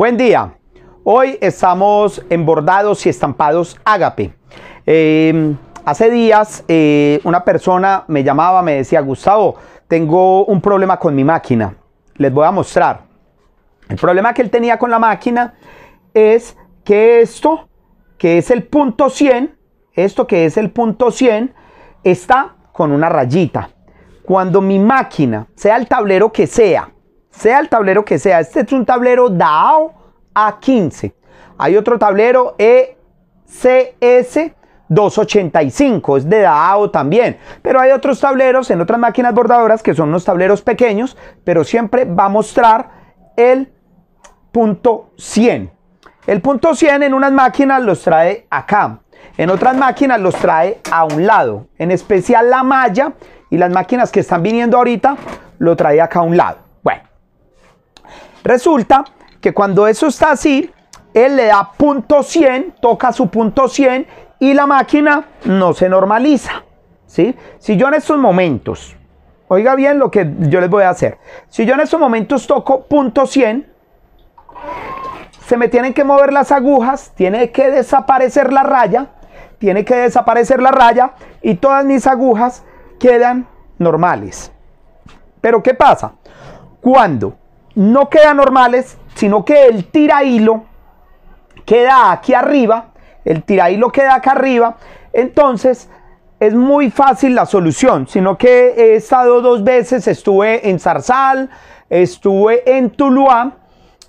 Buen día. Hoy estamos en bordados y estampados Agape. Em, hace días eh, una persona me llamaba, me decía, Gustavo, tengo un problema con mi máquina. Les voy a mostrar. El problema que él tenía con la máquina es que esto, que es el punto 100, esto que es el punto 100, está con una rayita. Cuando mi máquina, sea el tablero que sea, sea el tablero que sea. Este es un tablero DAO A15. Hay otro tablero ECS 285, es de DAO también. Pero hay otros tableros en otras máquinas bordadoras que son unos tableros pequeños, pero siempre va a mostrar el punto 100. El punto 100 en unas máquinas los trae acá, en otras máquinas los trae a un lado, en especial la malla y las máquinas que están viniendo ahorita lo trae acá a un lado. Resulta que cuando eso está así, él le da punto 100, toca su punto 100 y la máquina no se normaliza. ¿sí? Si yo en estos momentos, oiga bien lo que yo les voy a hacer, si yo en estos momentos toco punto 100, se me tienen que mover las agujas, tiene que desaparecer la raya, tiene que desaparecer la raya y todas mis agujas quedan normales. Pero ¿qué pasa? Cuando no queda normales, sino que el tira hilo queda aquí arriba, el tira hilo queda acá arriba, entonces es muy fácil la solución, sino que he estado dos veces, estuve en Zarzal, estuve en Tuluá,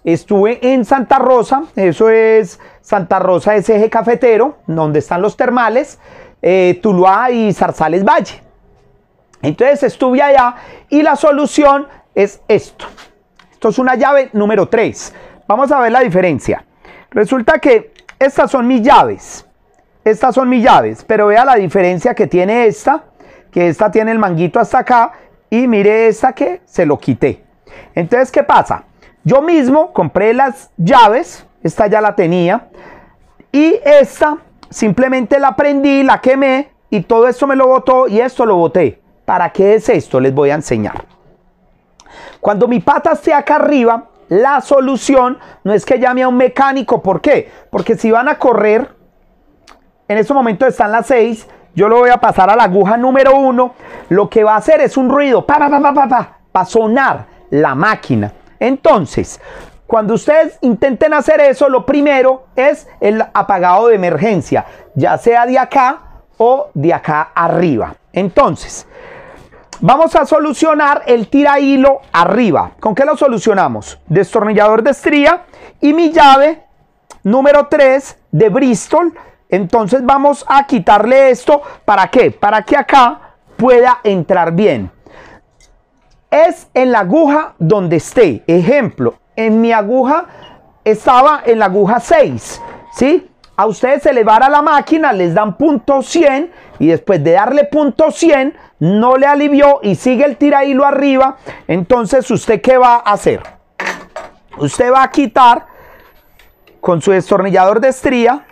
estuve en Santa Rosa, eso es Santa Rosa es eje cafetero, donde están los termales, eh, Tuluá y Zarzales Valle. Entonces estuve allá y la solución es esto. Esto es una llave número 3. Vamos a ver la diferencia. Resulta que estas son mis llaves. Estas son mis llaves, pero vea la diferencia que tiene esta, que esta tiene el manguito hasta acá y mire esta que se lo quité. Entonces, ¿qué pasa? Yo mismo compré las llaves, esta ya la tenía, y esta simplemente la prendí, la quemé y todo esto me lo botó y esto lo boté. ¿Para qué es esto? Les voy a enseñar. Cuando mi pata esté acá arriba, la solución no es que llame a un mecánico. ¿Por qué? Porque si van a correr, en este momento están las 6, yo lo voy a pasar a la aguja número uno Lo que va a hacer es un ruido, pa, pa, pa, pa, sonar la máquina. Entonces, cuando ustedes intenten hacer eso, lo primero es el apagado de emergencia, ya sea de acá o de acá arriba. Entonces, Vamos a solucionar el tira hilo arriba. ¿Con qué lo solucionamos? Destornillador de estría y mi llave número 3 de Bristol. Entonces vamos a quitarle esto. ¿Para qué? Para que acá pueda entrar bien. Es en la aguja donde esté. Ejemplo, en mi aguja estaba en la aguja 6. ¿Sí? a ustedes se le va a la máquina, les dan punto 100 y después de darle punto 100 no le alivió y sigue el tira arriba. Entonces, ¿usted qué va a hacer? Usted va a quitar con su destornillador de estría.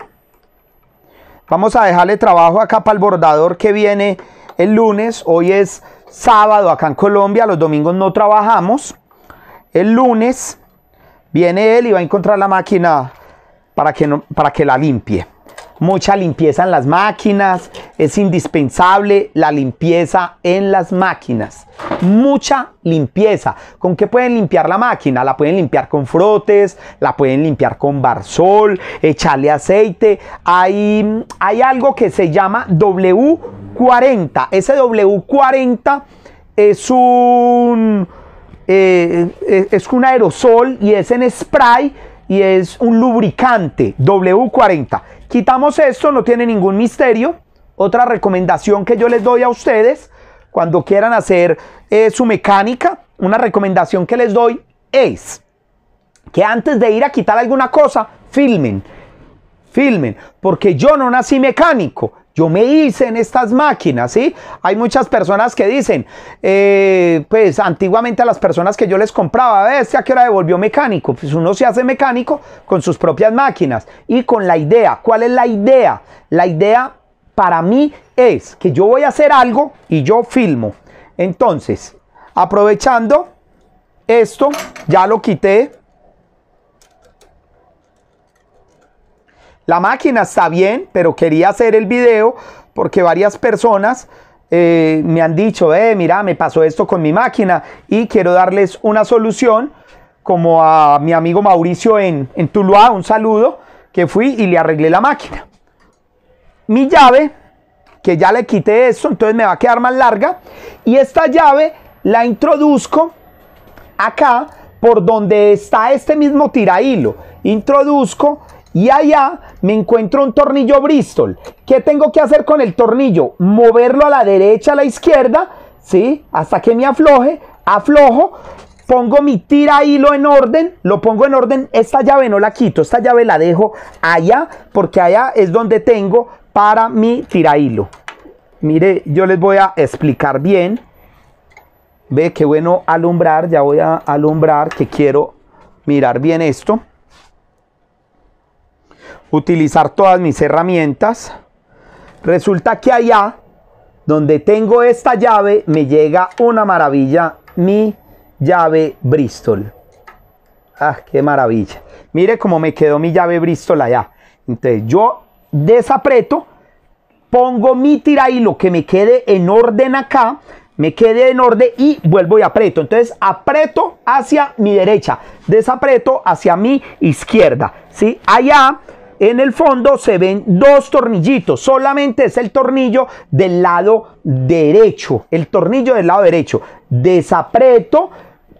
Vamos a dejarle trabajo acá para el bordador que viene el lunes. Hoy es sábado acá en Colombia, los domingos no trabajamos. El lunes viene él y va a encontrar la máquina para que, no, para que la limpie. Mucha limpieza en las máquinas, es indispensable la limpieza en las máquinas. Mucha limpieza. ¿Con qué pueden limpiar la máquina? La pueden limpiar con frotes, la pueden limpiar con barsol, echarle aceite. Hay, hay algo que se llama W40. Ese W40 es un, eh, eh, es un aerosol y es en spray y es un lubricante W40. Quitamos esto, no tiene ningún misterio. Otra recomendación que yo les doy a ustedes cuando quieran hacer eh, su mecánica, una recomendación que les doy es que antes de ir a quitar alguna cosa, filmen. Filmen, porque yo no nací mecánico, yo me hice en estas máquinas, ¿sí? Hay muchas personas que dicen, eh, pues antiguamente a las personas que yo les compraba, a ¿este a qué hora devolvió mecánico? Pues uno se hace mecánico con sus propias máquinas y con la idea. ¿Cuál es la idea? La idea para mí es que yo voy a hacer algo y yo filmo. Entonces, aprovechando esto, ya lo quité, La máquina está bien, pero quería hacer el video porque varias personas eh, me han dicho, eh, mira, me pasó esto con mi máquina y quiero darles una solución, como a mi amigo Mauricio en, en Tuluá, un saludo, que fui y le arreglé la máquina. Mi llave, que ya le quité esto, entonces me va a quedar más larga, y esta llave la introduzco acá por donde está este mismo tirahilo. Introduzco y allá me encuentro un tornillo Bristol. ¿Qué tengo que hacer con el tornillo? Moverlo a la derecha, a la izquierda, ¿sí? Hasta que me afloje, aflojo, pongo mi tira hilo en orden, lo pongo en orden, esta llave no la quito, esta llave la dejo allá, porque allá es donde tengo para mi tira hilo. Mire, yo les voy a explicar bien. Ve qué bueno alumbrar, ya voy a alumbrar que quiero mirar bien esto utilizar todas mis herramientas. Resulta que allá donde tengo esta llave me llega una maravilla, mi llave Bristol. Ah, qué maravilla. Mire cómo me quedó mi llave Bristol allá. Entonces yo desapreto, pongo mi tira y lo que me quede en orden acá, me quede en orden y vuelvo y aprieto. Entonces aprieto hacia mi derecha, desapreto hacia mi izquierda. ¿sí? Allá en el fondo se ven dos tornillitos. Solamente es el tornillo del lado derecho. El tornillo del lado derecho. Desapreto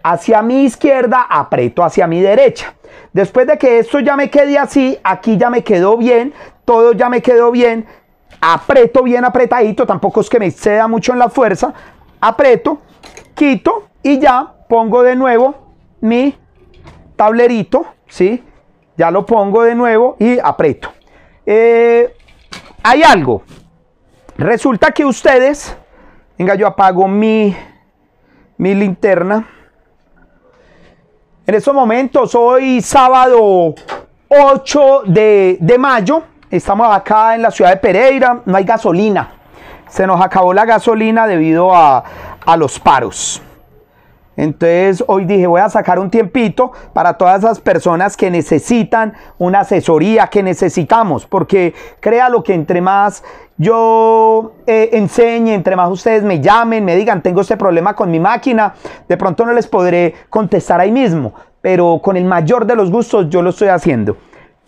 hacia mi izquierda, aprieto hacia mi derecha. Después de que esto ya me quede así, aquí ya me quedó bien, todo ya me quedó bien, apreto bien apretadito, tampoco es que me exceda mucho en la fuerza, aprieto, quito y ya pongo de nuevo mi tablerito, ¿sí? Ya lo pongo de nuevo y aprieto. Eh, hay algo. Resulta que ustedes... Venga, yo apago mi, mi linterna. En estos momentos, hoy sábado 8 de, mayo, estamos acá en la ciudad de Pereira, no hay gasolina. Se nos acabó la gasolina debido a, a los paros. Entonces hoy dije, voy a sacar un tiempito para todas esas personas que necesitan una asesoría, que necesitamos, porque crea lo que entre más yo eh, enseñe, entre más ustedes me llamen, me digan, tengo este problema con mi máquina, de pronto no les podré contestar ahí mismo, pero con el mayor de los gustos yo lo estoy haciendo.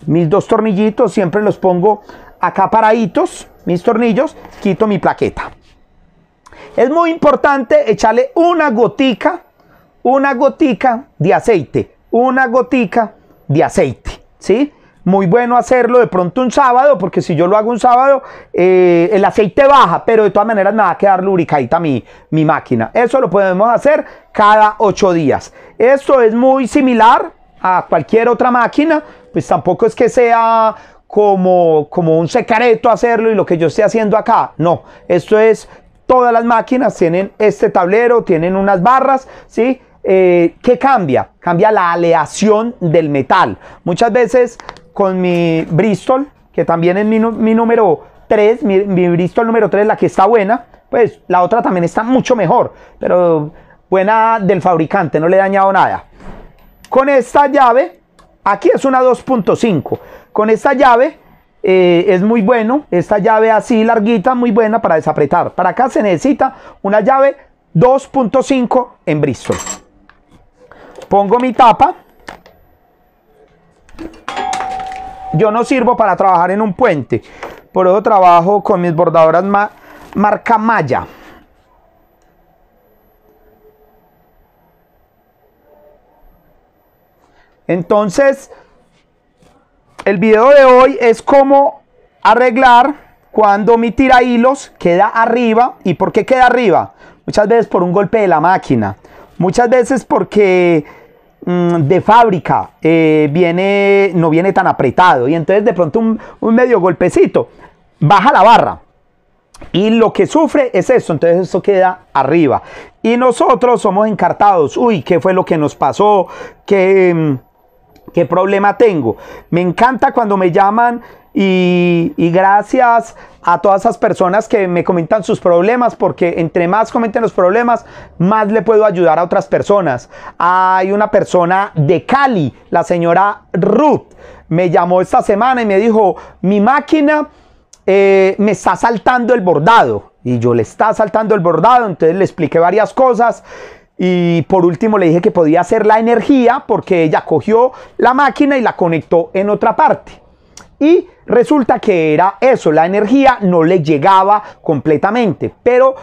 Mis dos tornillitos siempre los pongo acá paraditos, mis tornillos, quito mi plaqueta. Es muy importante echarle una gotica una gotica de aceite, una gotica de aceite, ¿sí? Muy bueno hacerlo de pronto un sábado, porque si yo lo hago un sábado, eh, el aceite baja, pero de todas maneras me va a quedar lubricadita mi, máquina. Eso lo podemos hacer cada ocho días. Esto es muy similar a cualquier otra máquina, pues tampoco es que sea como, como un secreto hacerlo y lo que yo estoy haciendo acá. No, esto es, todas las máquinas tienen este tablero, tienen unas barras, ¿sí? Eh, ¿Qué cambia? Cambia la aleación del metal. Muchas veces con mi Bristol, que también es mi, número 3, mi, Bristol número 3, la que está buena, pues la otra también está mucho mejor, pero buena del fabricante, no le he dañado nada. Con esta llave, aquí es una 2.5, con esta llave eh, es muy bueno, esta llave así larguita, muy buena para desapretar. Para acá se necesita una llave 2.5 en Bristol. Pongo mi tapa. Yo no sirvo para trabajar en un puente. Por eso trabajo con mis bordadoras marca malla. Entonces, el video de hoy es cómo arreglar cuando mi tira hilos queda arriba. ¿Y por qué queda arriba? Muchas veces por un golpe de la máquina. Muchas veces porque Mm, de fábrica eh, viene, no viene tan apretado y entonces de pronto un, medio golpecito baja la barra y lo que sufre es eso entonces eso queda arriba y nosotros somos encartados, uy, ¿qué fue lo que nos pasó? ¿Qué, mm, qué problema tengo? Me encanta cuando me llaman y, gracias a todas esas personas que me comentan sus problemas, porque entre más comenten los problemas, más le puedo ayudar a otras personas. Hay una persona de Cali, la señora Ruth, me llamó esta semana y me dijo, mi máquina eh, me está saltando el bordado. Y yo le está saltando el bordado, entonces le expliqué varias cosas. Y por último le dije que podía hacer la energía porque ella cogió la máquina y la conectó en otra parte. Y resulta que era eso, la energía no le llegaba completamente, pero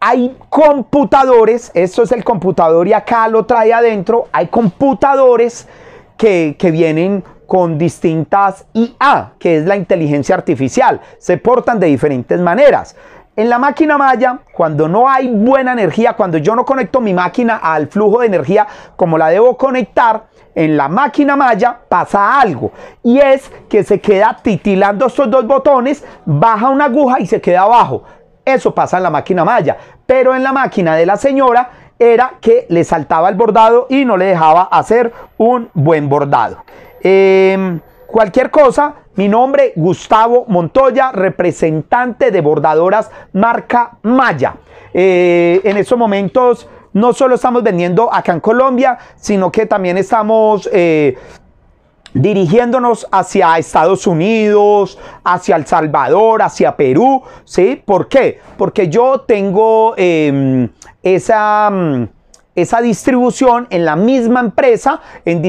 hay computadores, esto es el computador y acá lo trae adentro, hay computadores que, que vienen con distintas IA, que es la inteligencia artificial, se portan de diferentes maneras. En la máquina malla, cuando no hay buena energía, cuando yo no conecto mi máquina al flujo de energía como la debo conectar, en la máquina malla pasa algo. Y es que se queda titilando estos dos botones, baja una aguja y se queda abajo. Eso pasa en la máquina malla. Pero en la máquina de la señora era que le saltaba el bordado y no le dejaba hacer un buen bordado. Em, cualquier cosa, mi nombre, Gustavo Montoya, representante de bordadoras marca Maya. Eh, en estos momentos no solo estamos vendiendo acá en Colombia, sino que también estamos... Eh, dirigiéndonos hacia Estados Unidos, hacia El Salvador, hacia Perú, ¿sí? ¿Por qué? Porque yo tengo em, esa mm, esa distribución en la misma empresa, en,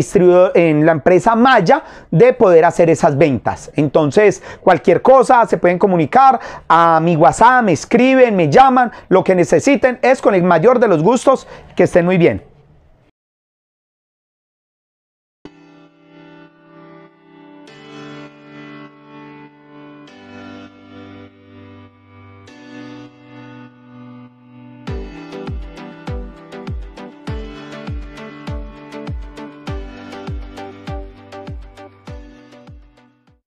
en la empresa Maya, de poder hacer esas ventas. Entonces, cualquier cosa, se pueden comunicar a mi WhatsApp, me escriben, me llaman, lo que necesiten es con el mayor de los gustos, que estén muy bien.